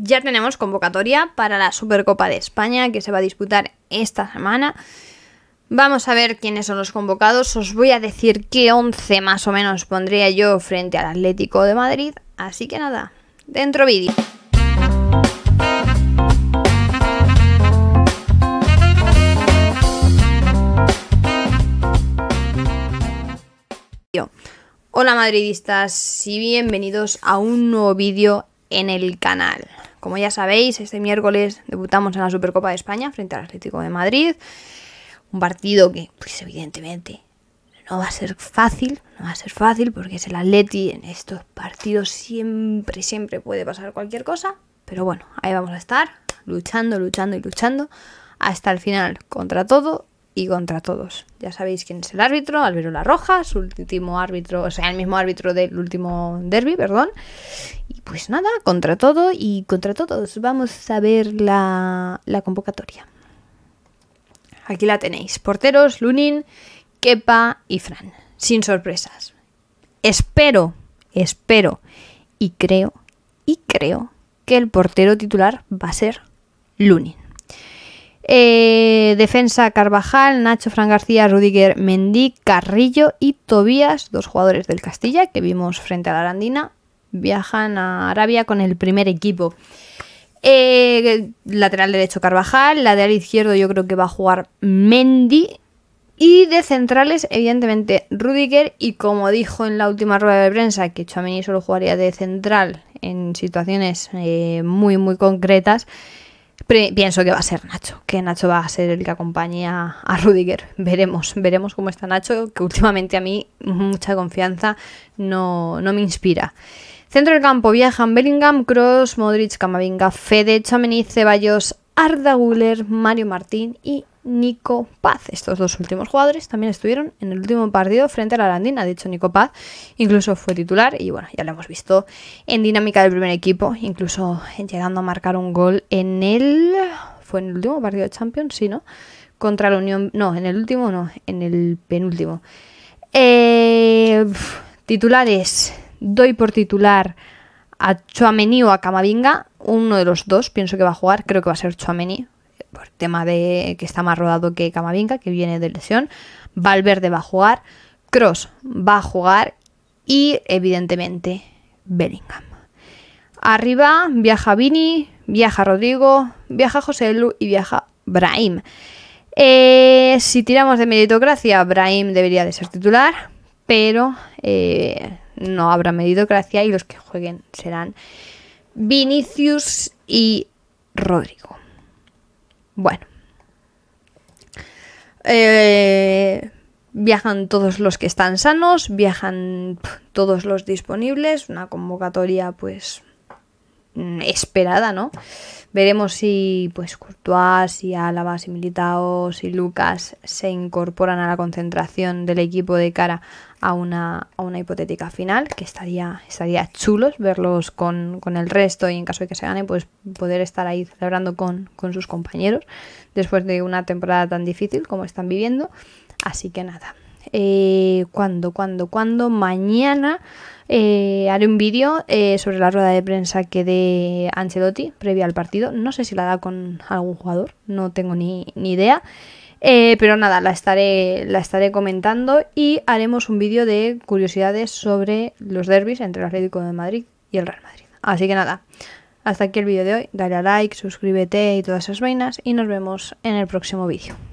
ya tenemos convocatoria para la Supercopa de España que se va a disputar esta semana. Vamos a ver quiénes son los convocados. Os voy a decir qué 11 más o menos pondría yo frente al Atlético de Madrid. Así que nada, dentro vídeo. Hola madridistas y bienvenidos a un nuevo vídeo en el canal. Como ya sabéis, este miércoles debutamos en la Supercopa de España frente al Atlético de Madrid. Un partido que, pues evidentemente, no va a ser fácil, no va a ser fácil porque es el Atleti, en estos partidos siempre, siempre puede pasar cualquier cosa, pero bueno, ahí vamos a estar, luchando, luchando y luchando, hasta el final, contra todo y contra todos. Ya sabéis quién es el árbitro, Álvaro La Roja, su último árbitro, o sea, el mismo árbitro del último derby, perdón, pues nada, contra todo y contra todos. Vamos a ver la, convocatoria. Aquí la tenéis. Porteros, Lunin, Kepa y Fran. Sin sorpresas. Espero, espero y creo, y creo que el portero titular va a ser Lunin. Eh, defensa Carvajal, Nacho Fran García, Rudiger Mendí, Carrillo y Tobías, dos jugadores del Castilla que vimos frente a la Arandina Viajan a Arabia con el primer equipo. Eh, lateral derecho Carvajal, lateral izquierdo yo creo que va a jugar Mendy. Y de centrales, evidentemente, Rudiger. Y como dijo en la última rueda de prensa, que y solo jugaría de central en situaciones eh, muy, muy concretas, pienso que va a ser Nacho. Que Nacho va a ser el que acompañe a, Rudiger. Veremos, veremos cómo está Nacho, que últimamente a mí mucha confianza no, no me inspira. Centro del campo viajan Bellingham, Cross, Modric, Camavinga, Fede, Chamení, Ceballos, Arda Guller, Mario Martín y Nico Paz. Estos dos últimos jugadores también estuvieron en el último partido frente a la Arandina, De dicho Nico Paz. Incluso fue titular y bueno, ya lo hemos visto en dinámica del primer equipo, incluso llegando a marcar un gol en el... ¿Fue en el último partido de Champions? Sí, ¿no? Contra la Unión... No, en el último no, en el penúltimo. Eh, titulares doy por titular a Chouameni o a Camavinga, uno de los dos pienso que va a jugar, creo que va a ser Chouameni, por tema de que está más rodado que Camavinga, que viene de lesión, Valverde va a jugar, Cross va a jugar y evidentemente Bellingham. Arriba viaja Vini, viaja Rodrigo, viaja José Lu y viaja Brahim. Eh, si tiramos de meritocracia, Brahim debería de ser titular, pero eh, no habrá medidocracia y los que jueguen serán Vinicius y Rodrigo. Bueno. Eh, viajan todos los que están sanos, viajan todos los disponibles, una convocatoria pues Mm, esperada, ¿no? Veremos si pues Courtois, si Álava, si Militao, si Lucas se incorporan a la concentración del equipo de cara a una, a una hipotética final, que estaría, estaría chulos verlos con, con, el resto y en caso de que se gane, pues poder estar ahí celebrando con, con sus compañeros después de una temporada tan difícil como están viviendo. Así que nada, eh, cuando, cuando, cuando, mañana eh, haré un vídeo eh, sobre la rueda de prensa que de Ancelotti previa al partido. No sé si la da con algún jugador, no tengo ni, ni idea. pero nada, la estaré, la estaré comentando y haremos un vídeo de curiosidades sobre los derbis entre el Atlético de Madrid y el Real Madrid. Así que nada, hasta aquí el vídeo de hoy. Dale a like, suscríbete y todas esas vainas y nos vemos en el próximo vídeo.